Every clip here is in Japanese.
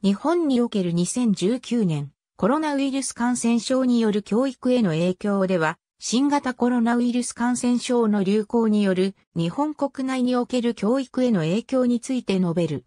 日本における2019年、コロナウイルス感染症による教育への影響では、新型コロナウイルス感染症の流行による日本国内における教育への影響について述べる。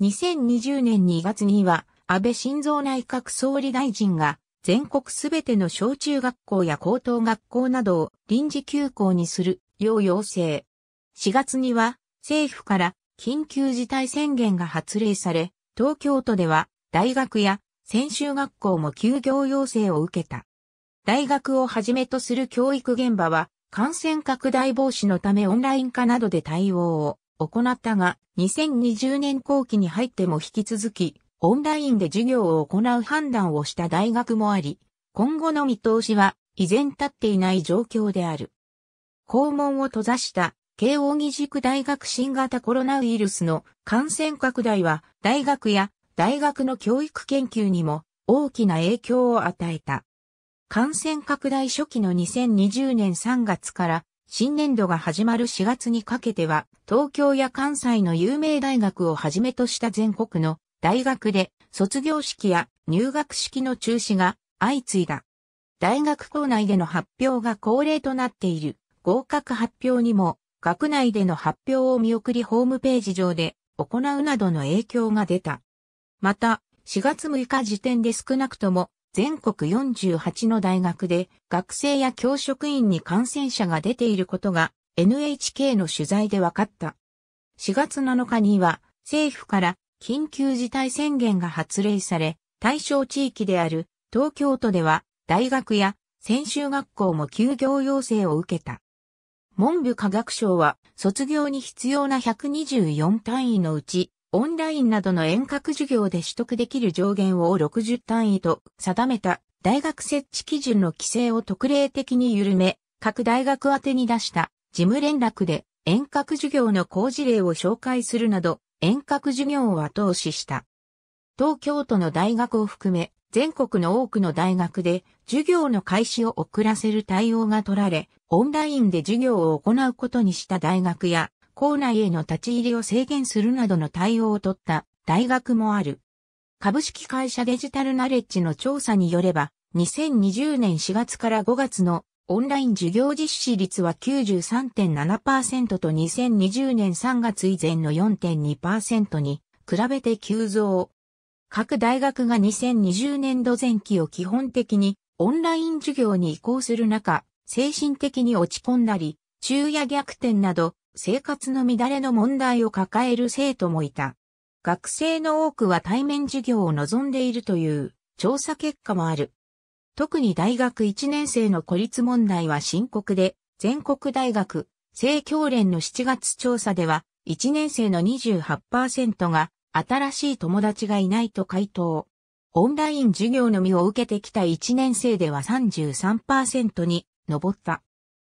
2020年2月には安倍晋三内閣総理大臣が全国すべての小中学校や高等学校などを臨時休校にするよう要請。4月には政府から緊急事態宣言が発令され、東京都では大学や専修学校も休業要請を受けた。大学をはじめとする教育現場は感染拡大防止のためオンライン化などで対応を行ったが、2020年後期に入っても引き続き、オンラインで授業を行う判断をした大学もあり、今後の見通しは依然立っていない状況である。校門を閉ざした慶応義塾大学新型コロナウイルスの感染拡大は大学や大学の教育研究にも大きな影響を与えた。感染拡大初期の2020年3月から新年度が始まる4月にかけては、東京や関西の有名大学をはじめとした全国の大学で卒業式や入学式の中止が相次いだ。大学校内での発表が恒例となっている合格発表にも学内での発表を見送りホームページ上で行うなどの影響が出た。また、4月6日時点で少なくとも全国48の大学で学生や教職員に感染者が出ていることが NHK の取材で分かった。4月7日には政府から緊急事態宣言が発令され、対象地域である東京都では大学や専修学校も休業要請を受けた。文部科学省は、卒業に必要な124単位のうち、オンラインなどの遠隔授業で取得できる上限を60単位と定めた大学設置基準の規制を特例的に緩め、各大学宛に出した事務連絡で遠隔授業の講事例を紹介するなど、遠隔授業を後押しした。東京都の大学を含め、全国の多くの大学で授業の開始を遅らせる対応が取られ、オンラインで授業を行うことにした大学や、校内への立ち入りを制限するなどの対応を取った大学もある。株式会社デジタルナレッジの調査によれば、2020年4月から5月のオンライン授業実施率は93.7%と2020年3月以前の4.2%に比べて急増。各大学が2020年度前期を基本的にオンライン授業に移行する中、精神的に落ち込んだり、昼夜逆転など、生活の乱れの問題を抱える生徒もいた。学生の多くは対面授業を望んでいるという調査結果もある。特に大学1年生の孤立問題は深刻で、全国大学、政教連の7月調査では、1年生の28%が新しい友達がいないと回答。オンライン授業のみを受けてきた1年生では33%に上った。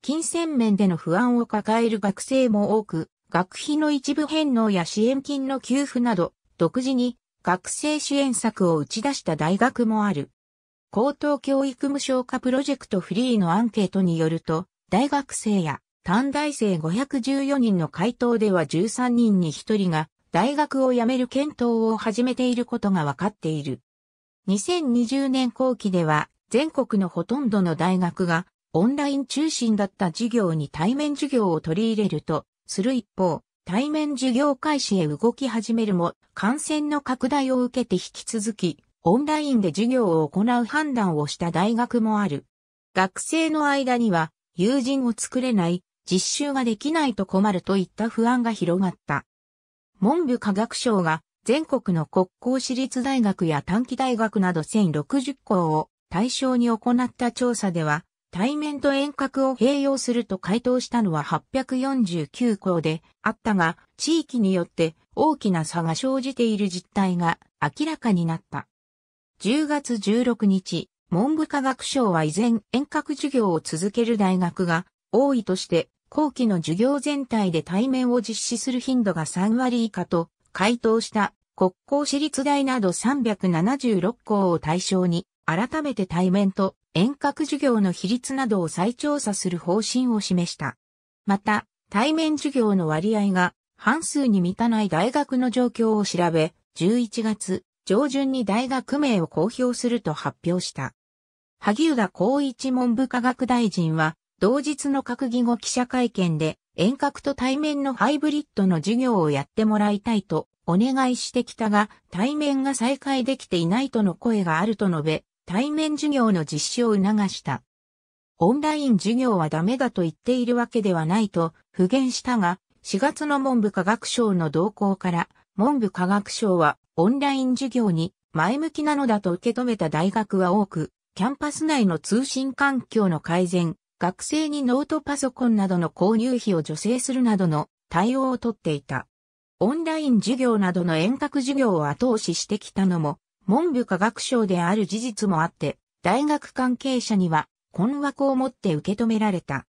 金銭面での不安を抱える学生も多く、学費の一部返納や支援金の給付など、独自に学生支援策を打ち出した大学もある。高等教育無償化プロジェクトフリーのアンケートによると、大学生や短大生514人の回答では13人に1人が大学を辞める検討を始めていることが分かっている。2020年後期では全国のほとんどの大学がオンライン中心だった授業に対面授業を取り入れるとする一方、対面授業開始へ動き始めるも感染の拡大を受けて引き続きオンラインで授業を行う判断をした大学もある。学生の間には友人を作れない、実習ができないと困るといった不安が広がった。文部科学省が全国の国公私立大学や短期大学など1060校を対象に行った調査では、対面と遠隔を併用すると回答したのは849校であったが、地域によって大きな差が生じている実態が明らかになった。10月16日、文部科学省は依然遠隔授業を続ける大学が多いとして、後期の授業全体で対面を実施する頻度が3割以下と回答した国交私立大など376校を対象に、改めて対面と遠隔授業の比率などを再調査する方針を示した。また、対面授業の割合が半数に満たない大学の状況を調べ、11月上旬に大学名を公表すると発表した。萩生田光一文部科学大臣は、同日の閣議後記者会見で、遠隔と対面のハイブリッドの授業をやってもらいたいとお願いしてきたが、対面が再開できていないとの声があると述べ、対面授業の実施を促した。オンライン授業はダメだと言っているわけではないと、復言したが、4月の文部科学省の動向から、文部科学省はオンライン授業に前向きなのだと受け止めた大学は多く、キャンパス内の通信環境の改善、学生にノートパソコンなどの購入費を助成するなどの対応をとっていた。オンライン授業などの遠隔授業を後押ししてきたのも、文部科学省である事実もあって、大学関係者には困惑をもって受け止められた。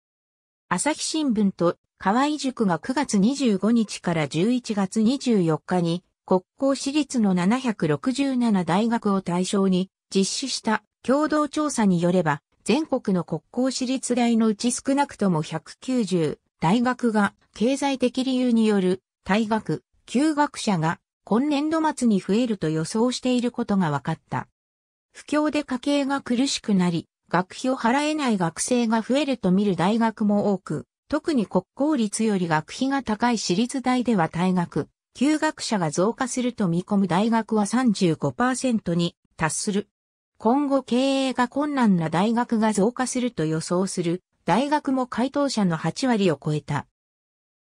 朝日新聞と河合塾が9月25日から11月24日に国交私立の767大学を対象に実施した共同調査によれば全国の国交私立大のうち少なくとも190大学が経済的理由による退学、休学者が今年度末に増えると予想していることが分かった。不況で家計が苦しくなり、学費を払えない学生が増えると見る大学も多く、特に国公立より学費が高い私立大では退学、休学者が増加すると見込む大学は35%に達する。今後経営が困難な大学が増加すると予想する大学も回答者の8割を超えた。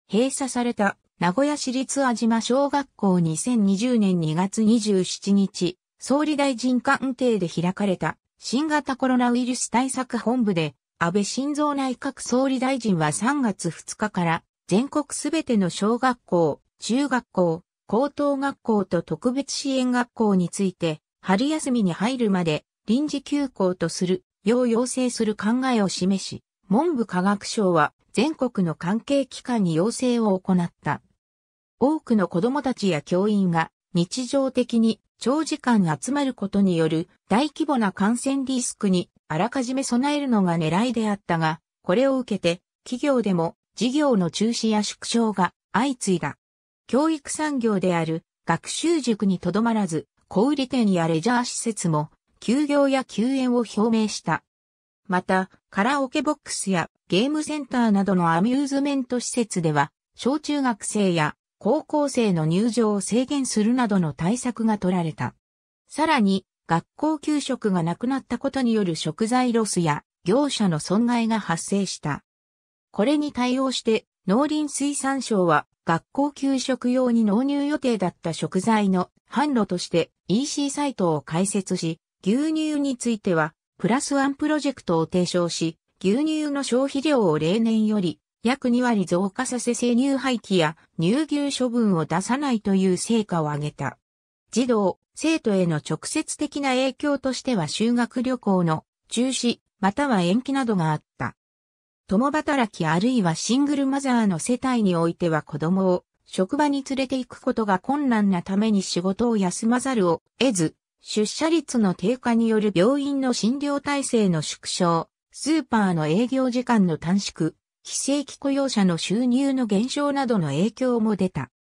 閉鎖された名古屋市立安島小学校2020年2月27日、総理大臣官邸で開かれた新型コロナウイルス対策本部で、安倍晋三内閣総理大臣は3月2日から全国すべての小学校、中学校、高等学校と特別支援学校について、春休みに入るまで臨時休校とするよう要請する考えを示し、文部科学省は全国の関係機関に要請を行った。多くの子供たちや教員が日常的に長時間集まることによる大規模な感染リスクにあらかじめ備えるのが狙いであったが、これを受けて企業でも事業の中止や縮小が相次いだ。教育産業である学習塾にとどまらず、小売店やレジャー施設も休業や休園を表明した。また、カラオケボックスやゲームセンターなどのアミューズメント施設では、小中学生や高校生の入場を制限するなどの対策が取られた。さらに、学校給食がなくなったことによる食材ロスや業者の損害が発生した。これに対応して、農林水産省は学校給食用に納入予定だった食材の販路として EC サイトを開設し、牛乳についてはプラスワンプロジェクトを提唱し、牛乳の消費量を例年より約2割増加させ生乳廃棄や乳牛処分を出さないという成果を挙げた。児童、生徒への直接的な影響としては修学旅行の中止または延期などがあった。共働きあるいはシングルマザーの世帯においては子供を職場に連れて行くことが困難なために仕事を休まざるを得ず、出社率の低下による病院の診療体制の縮小、スーパーの営業時間の短縮、非正規雇用者の収入の減少などの影響も出た。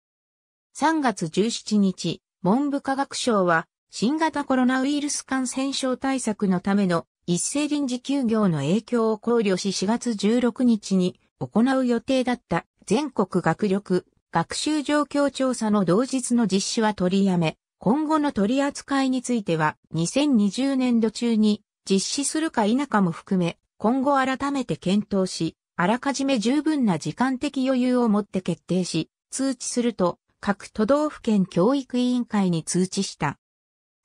3月17日、文部科学省は新型コロナウイルス感染症対策のための一斉臨時休業の影響を考慮し4月16日に行う予定だった全国学力学習状況調査の同日の実施は取りやめ、今後の取り扱いについては2020年度中に実施するか否かも含め、今後改めて検討し、あらかじめ十分な時間的余裕を持って決定し、通知すると各都道府県教育委員会に通知した。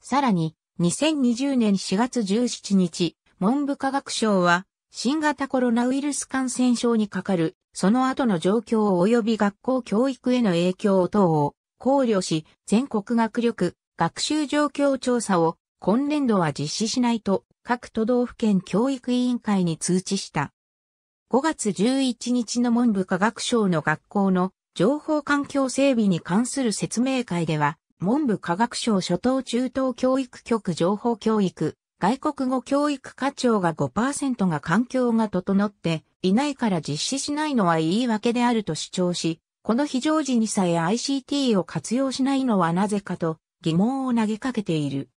さらに、2020年4月17日、文部科学省は、新型コロナウイルス感染症にかかる、その後の状況及び学校教育への影響等を、考慮し、全国学力、学習状況調査を今年度は実施しないと各都道府県教育委員会に通知した。5月11日の文部科学省の学校の情報環境整備に関する説明会では、文部科学省初等中等教育局情報教育、外国語教育課長が5%が環境が整っていないから実施しないのは言い訳であると主張し、この非常時にさえ ICT を活用しないのはなぜかと疑問を投げかけている。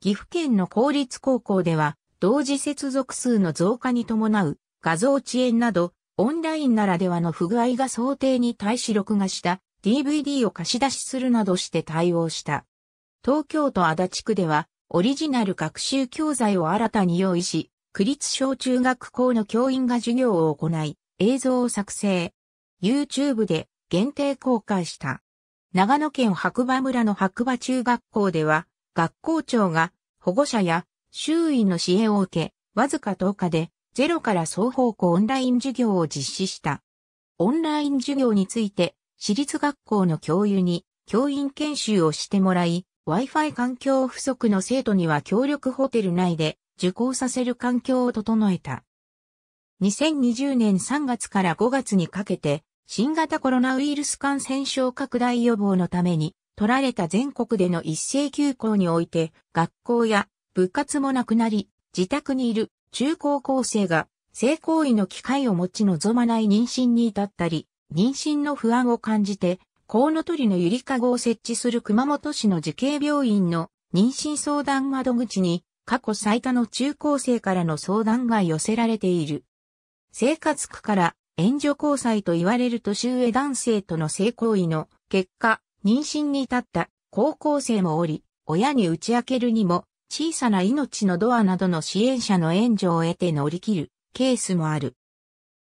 岐阜県の公立高校では、同時接続数の増加に伴う画像遅延など、オンラインならではの不具合が想定に対し録画した DVD を貸し出しするなどして対応した。東京都足立区では、オリジナル学習教材を新たに用意し、区立小中学校の教員が授業を行い、映像を作成。YouTube で限定公開した。長野県白馬村の白馬中学校では、学校長が保護者や周囲の支援を受け、わずか10日でゼロから双方向オンライン授業を実施した。オンライン授業について、私立学校の教諭に教員研修をしてもらい、Wi-Fi 環境不足の生徒には協力ホテル内で受講させる環境を整えた。2020年3月から5月にかけて、新型コロナウイルス感染症拡大予防のために、取られた全国での一斉休校において、学校や部活もなくなり、自宅にいる中高校生が性行為の機会を持ち望まない妊娠に至ったり、妊娠の不安を感じて、コウノトリのゆりかごを設置する熊本市の慈恵病院の妊娠相談窓口に過去最多の中高生からの相談が寄せられている。生活区から援助交際と言われる年上男性との性行為の結果、妊娠に至った高校生もおり、親に打ち明けるにも、小さな命のドアなどの支援者の援助を得て乗り切るケースもある。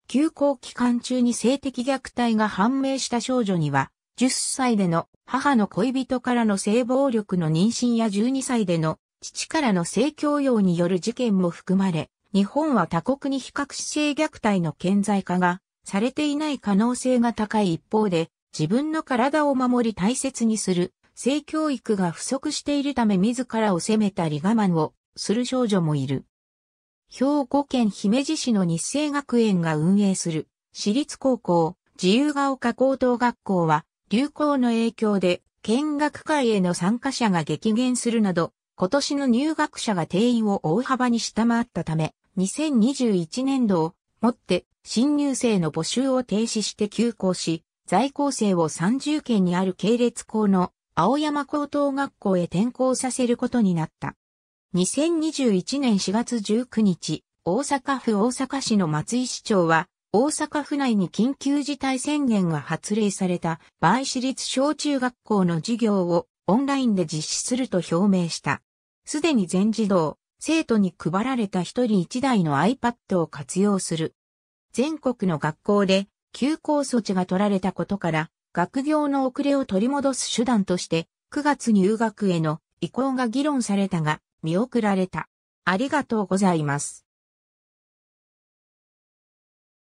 休校期間中に性的虐待が判明した少女には、10歳での母の恋人からの性暴力の妊娠や12歳での父からの性教養による事件も含まれ、日本は他国に比較し性虐待の顕在化がされていない可能性が高い一方で、自分の体を守り大切にする性教育が不足しているため自らを責めたり我慢をする少女もいる。兵庫県姫路市の日生学園が運営する私立高校自由が丘高等学校は流行の影響で見学会への参加者が激減するなど今年の入学者が定員を大幅に下回ったため2021年度をもって新入生の募集を停止して休校し、在校生を30県にある系列校の青山高等学校へ転校させることになった。2021年4月19日、大阪府大阪市の松井市長は、大阪府内に緊急事態宣言が発令された倍市立小中学校の授業をオンラインで実施すると表明した。すでに全児童、生徒に配られた一人一台の iPad を活用する。全国の学校で休校措置が取られたことから、学業の遅れを取り戻す手段として、9月入学への移行が議論されたが、見送られた。ありがとうございます。